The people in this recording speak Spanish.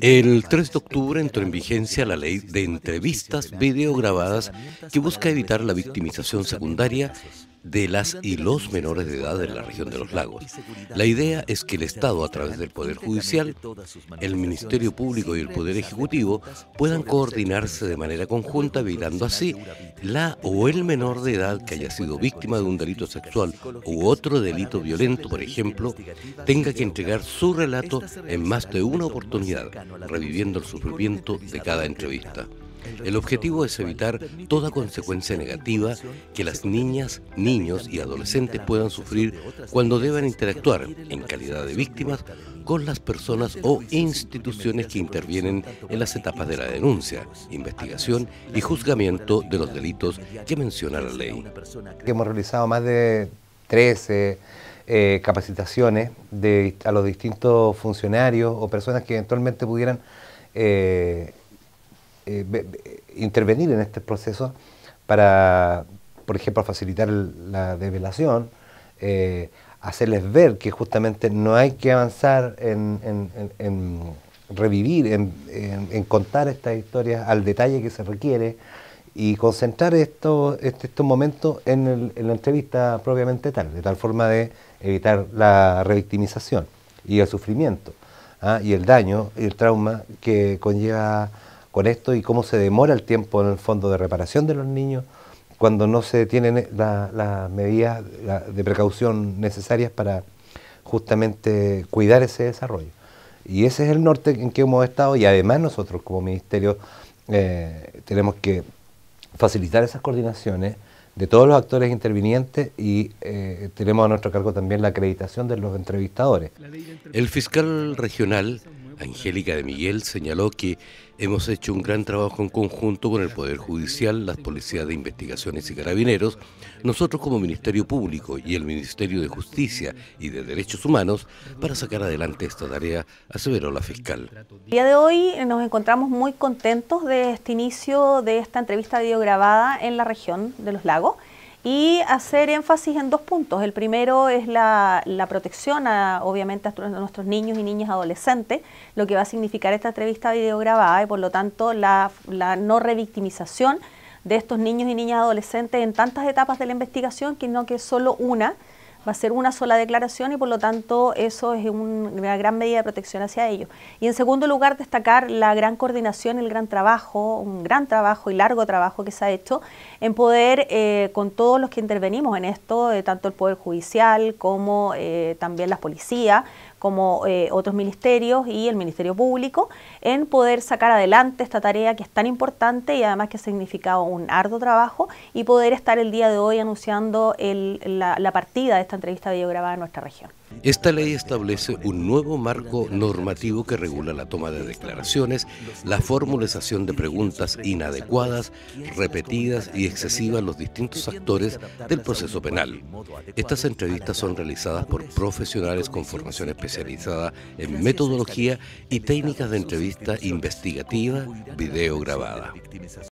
El 3 de octubre entró en vigencia la ley de entrevistas videograbadas que busca evitar la victimización secundaria de las y los menores de edad en la región de los lagos. La idea es que el Estado, a través del Poder Judicial, el Ministerio Público y el Poder Ejecutivo puedan coordinarse de manera conjunta, evitando así la o el menor de edad que haya sido víctima de un delito sexual u otro delito violento, por e ejemplo, tenga que entregar su relato en más de una oportunidad, reviviendo el sufrimiento de cada entrevista. El objetivo es evitar toda consecuencia negativa que las niñas, niños y adolescentes puedan sufrir cuando deban interactuar en calidad de víctimas con las personas o instituciones que intervienen en las etapas de la denuncia, investigación y juzgamiento de los delitos que menciona la ley. Hemos realizado más de 13 eh, capacitaciones a los distintos funcionarios o personas que eventualmente pudieran eh, eh, intervenir en este proceso para, por ejemplo, facilitar la develación, eh, hacerles ver que justamente no hay que avanzar en, revivir, en, contar estas historias al detalle que se requiere y concentrar estos este, estos momentos en, la entrevista propiamente tal, de tal forma de evitar la revictimización y el sufrimiento ¿ah? y el daño y el trauma que conlleva esto y cómo se demora el tiempo en el fondo de reparación de los niños cuando no se tienen eh, las medidas de precaución necesarias para justamente cuidar ese desarrollo. Y ese es el norte en que hemos estado y además nosotros como ministerio eh, tenemos que facilitar esas coordinaciones de todos los actores intervinientes y eh, tenemos a nuestro cargo también la acreditación de los entrevistadores. El fiscal regional Angélica de Miguel señaló que hemos hecho un gran trabajo en conjunto con el Poder Judicial, las Policías de Investigaciones y Carabineros, nosotros como Ministerio Público y el Ministerio de Justicia y de Derechos Humanos para sacar adelante esta tarea, aseveró la fiscal. El día de hoy nos encontramos muy contentos de este inicio de esta entrevista videograbada en la región de los lagos y hacer énfasis en dos puntos. El primero es la, protección, obviamente, a nuestros niños y niñas adolescentes, lo que va a significar esta entrevista videograbada y, por lo tanto, la, no revictimización de estos niños y niñas adolescentes en tantas etapas de la investigación, que no que es solo una, va a ser una sola declaración y por lo tanto eso es una gran medida de protección hacia ellos. Y en segundo lugar, destacar la gran coordinación, el gran trabajo, un gran trabajo y largo trabajo que se ha hecho en poder, eh, con todos los que intervenimos en esto, eh, tanto el Poder Judicial como eh, también las policías, como eh, otros ministerios y el Ministerio Público, en poder sacar adelante esta tarea que es tan importante y además que ha significado un arduo trabajo y poder estar el día de hoy anunciando la, la partida de esta entrevista videograbada en nuestra región. Esta ley establece un nuevo marco normativo que regula la toma de declaraciones, la formulación de preguntas inadecuadas, repetidas y excesivas a los distintos actores del proceso penal. Estas entrevistas son realizadas por profesionales con formación especializada en metodología y técnicas de entrevista investigativa video